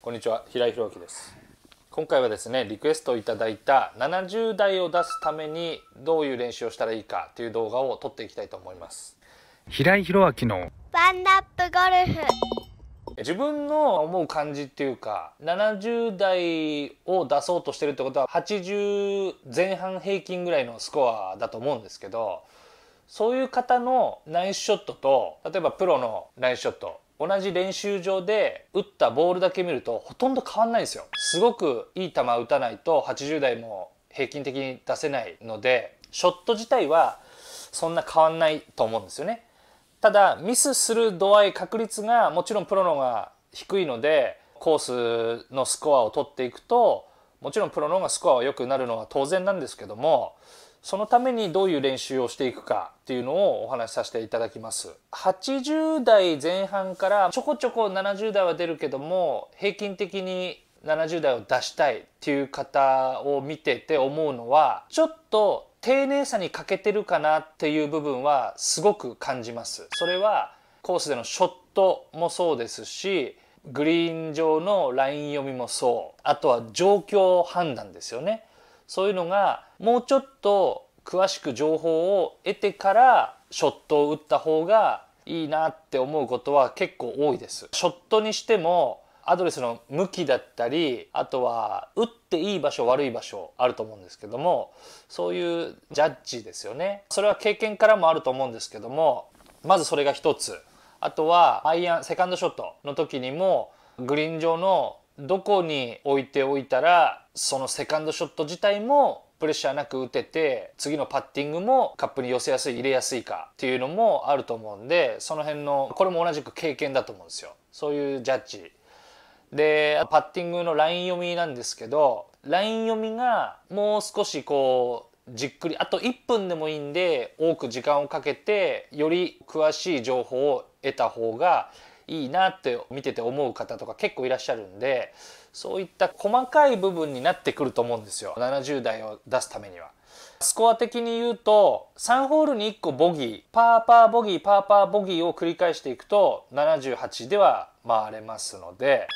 こんにちは平井弘明です今回はですねリクエストをいただいた70代を出すためにどういう練習をしたらいいかという動画を撮っていきたいと思います平井弘明のワンナップゴルフ自分の思う感じっていうか70代を出そうとしてるってことは80前半平均ぐらいのスコアだと思うんですけどそういう方のナイスショットと例えばプロのナイスショット同じ練習場で打ったボールだけ見るとほとんど変わんないんですよすごくいい球打たないと80代も平均的に出せないのでショット自体はそんな変わんないと思うんですよねただミスする度合い確率がもちろんプロのが低いのでコースのスコアを取っていくともちろんプロの方がスコアは良くなるのは当然なんですけどもそのためにどういう練習をしていくかっていうのをお話しさせていただきます80代前半からちょこちょこ70代は出るけども平均的に70代を出したいっていう方を見てて思うのはちょっと丁寧さに欠けてるかなっていう部分はすごく感じますそれはコースでのショットもそうですしグリーン上のライン読みもそうあとは状況判断ですよねそういうのがもうちょっと詳しく情報を得てからショットを打った方がいいなって思うことは結構多いです。ショットにしてもアドレスの向きだったりあとは打っていい場所悪い場所あると思うんですけどもそういうジャッジですよねそれは経験からもあると思うんですけどもまずそれが一つあとはアイアンセカンドショットの時にもグリーン上のどこに置いておいたらそのセカンドショット自体もプレッシャーなく打てて次のパッティングもカップに寄せやすい入れやすいかっていうのもあると思うんでその辺のこれも同じく経験だと思うんですよそういうジャッジでパッティングのライン読みなんですけどライン読みがもう少しこうじっくりあと1分でもいいんで多く時間をかけてより詳しい情報を得た方がいいなって見てて思う方とか結構いらっしゃるんでそういった細かい部分になってくると思うんですよ70台を出すためには。スコア的に言うと3ホールに1個ボギーパーパーボギーパーパーボギーを繰り返していくと78では回れますので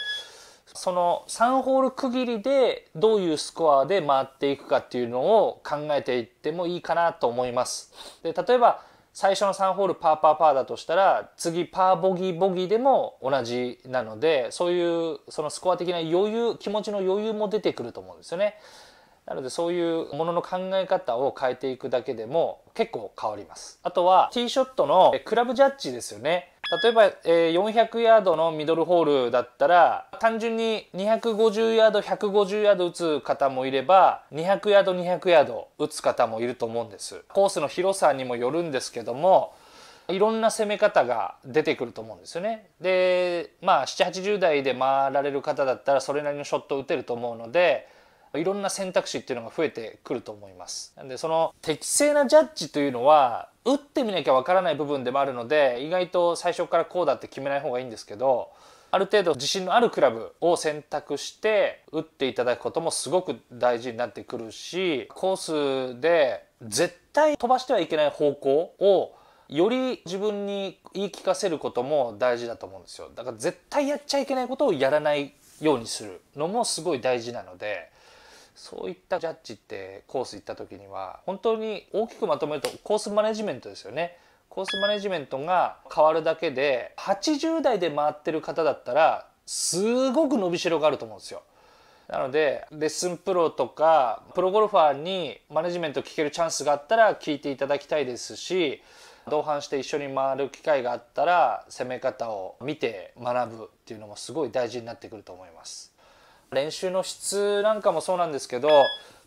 その3ホール区切りでどういうスコアで回っていくかっていうのを考えていってもいいかなと思います。で例えば最初の3ホールパーパーパーだとしたら次パーボギーボギーでも同じなのでそういうそのスコア的な余裕気持ちの余裕も出てくると思うんですよね。なのでそういうものの考え方を変えていくだけでも結構変わります。あとはティーショットのクラブジャッジですよね。例えば、えー、400ヤードのミドルホールだったら単純に250ヤード150ヤード打つ方もいれば200ヤード200ヤード打つ方もいると思うんですコースの広さにもよるんですけどもいろんな攻め方が出てくると思うんですよね。でまあ780代で回られる方だったらそれなりのショットを打てると思うのでいろんな選択肢っていうのが増えてくると思います。なんでその適正なジャッジというのは打ってみなきゃわからない部分でもあるので意外と最初からこうだって決めない方がいいんですけどある程度自信のあるクラブを選択して打っていただくこともすごく大事になってくるしコースで絶対飛ばしてはいけない方向をより自分に言い聞かせることも大事だと思うんですよだから絶対やっちゃいけないことをやらないようにするのもすごい大事なのでそういったジャッジってコース行った時には本当に大きくまとめるとコースマネジメントですよね。コースマネジメントが変わるだけで80代で回ってる方だったらすごく伸びしろがあると思うんですよ。なのでレッスンプロとかプロゴルファーにマネジメント聞けるチャンスがあったら聞いていただきたいですし同伴して一緒に回る機会があったら攻め方を見て学ぶっていうのもすごい大事になってくると思います。練習の質なんかもそうなんですけど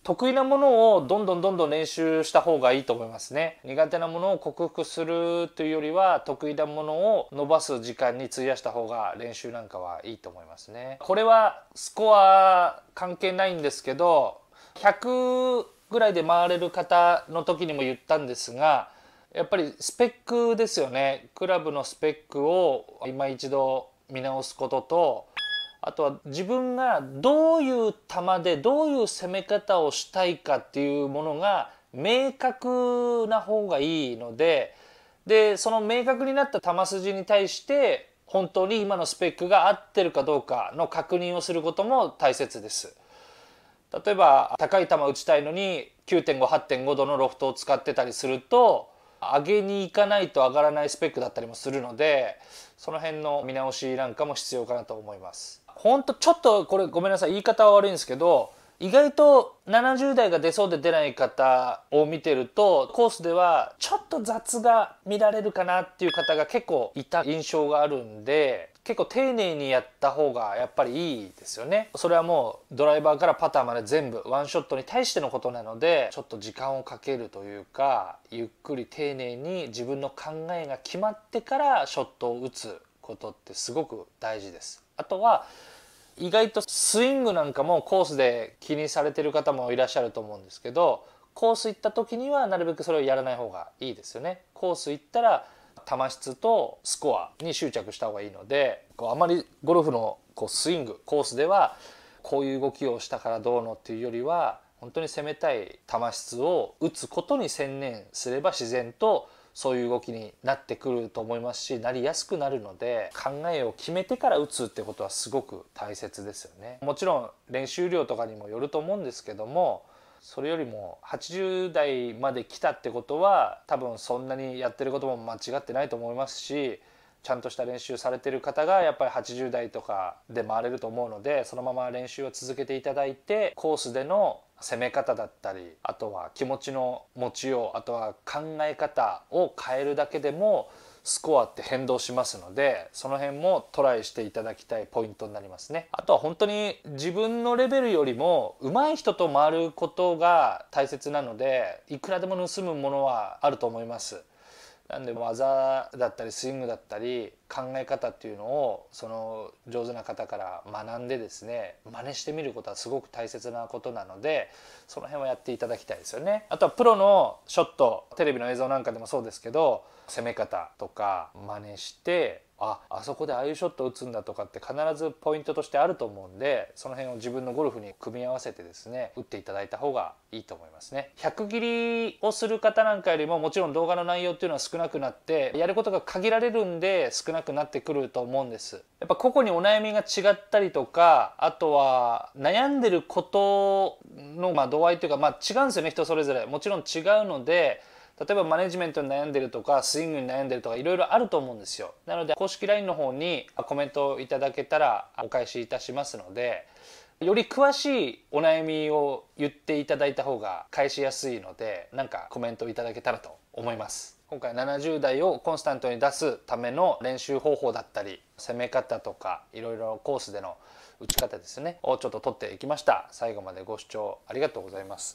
得意なものをどんどんどんどん練習した方がいいと思いますね苦手なものを克服するというよりは得意なものを伸ばす時間に費やした方が練習なんかはいいと思いますねこれはスコア関係ないんですけど100ぐらいで回れる方の時にも言ったんですがやっぱりスペックですよねクラブのスペックを今一度見直すこととあとは自分がどういう球でどういう攻め方をしたいかっていうものが明確な方がいいのででその明確になった球筋に対して本当に今のスペックが合ってるかどうかの確認をすることも大切です。例えば高い球打ちたいのに9.58.5度のロフトを使ってたりすると上げに行かないと上がらないスペックだったりもするのでその辺の見直しなんかも必要かなと思います。ほんとちょっとこれごめんなさい言い方は悪いんですけど意外と70代が出そうで出ない方を見てるとコースではちょっと雑が見られるかなっていう方が結構いた印象があるんで結構丁寧にやった方がやっぱりいいですよねそれはもうドライバーからパターまで全部ワンショットに対してのことなのでちょっと時間をかけるというかゆっくり丁寧に自分の考えが決まってからショットを打つことってすごく大事ですあとは意外とスイングなんかもコースで気にされてる方もいらっしゃると思うんですけどコース行った時にはなるべくそれをやらない方がいいですよね。コース行ったら球質とスコアに執着した方がいいのでこうあまりゴルフのこうスイングコースではこういう動きをしたからどうのっていうよりは本当に攻めたい球質を打つことに専念すれば自然とそういう動きになってくると思いますしなりやすくなるので考えを決めてから打つってことはすごく大切ですよね。もちろん練習量とかにもよると思うんですけどもそれよりも80代まで来たってことは多分そんなにやってることも間違ってないと思いますしちゃんとした練習されてる方がやっぱり80代とかで回れると思うのでそのまま練習を続けていただいてコースでの攻め方だったりあとは気持ちの持ちようあとは考え方を変えるだけでもスコアって変動しますのでその辺もトライしていただきたいポイントになりますねあとは本当に自分のレベルよりも上手い人と回ることが大切なのでいくらでも盗むものはあると思いますなんで技だったりスイングだったり考え方っていうのをその上手な方から学んでですね真似してみることはすごく大切なことなのでその辺はやっていただきたいですよね。あとはプロのショットテレビの映像なんかでもそうですけど攻め方とか真似してああそこでああいうショット打つんだとかって必ずポイントとしてあると思うんでその辺を自分のゴルフに組み合わせてですね打っていただいた方がいいと思いますね100切りをする方なんかよりももちろん動画の内容っていうのは少なくなってやることが限られるんで少なくなってくると思うんですやっぱ個々にお悩みが違ったりとかあとは悩んでることのま度合いというかまあ違うんですよね人それぞれもちろん違うので例えばマネジメントに悩んでるとかスイングに悩んでるとかいろいろあると思うんですよなので公式 LINE の方にコメントをいただけたらお返しいたしますのでより詳しいお悩みを言っていただいた方が返しやすいのでなんかコメントいただけたらと思います今回70代をコンスタントに出すための練習方法だったり攻め方とかいろいろコースでの打ち方ですねをちょっと取っていきました最後までご視聴ありがとうございます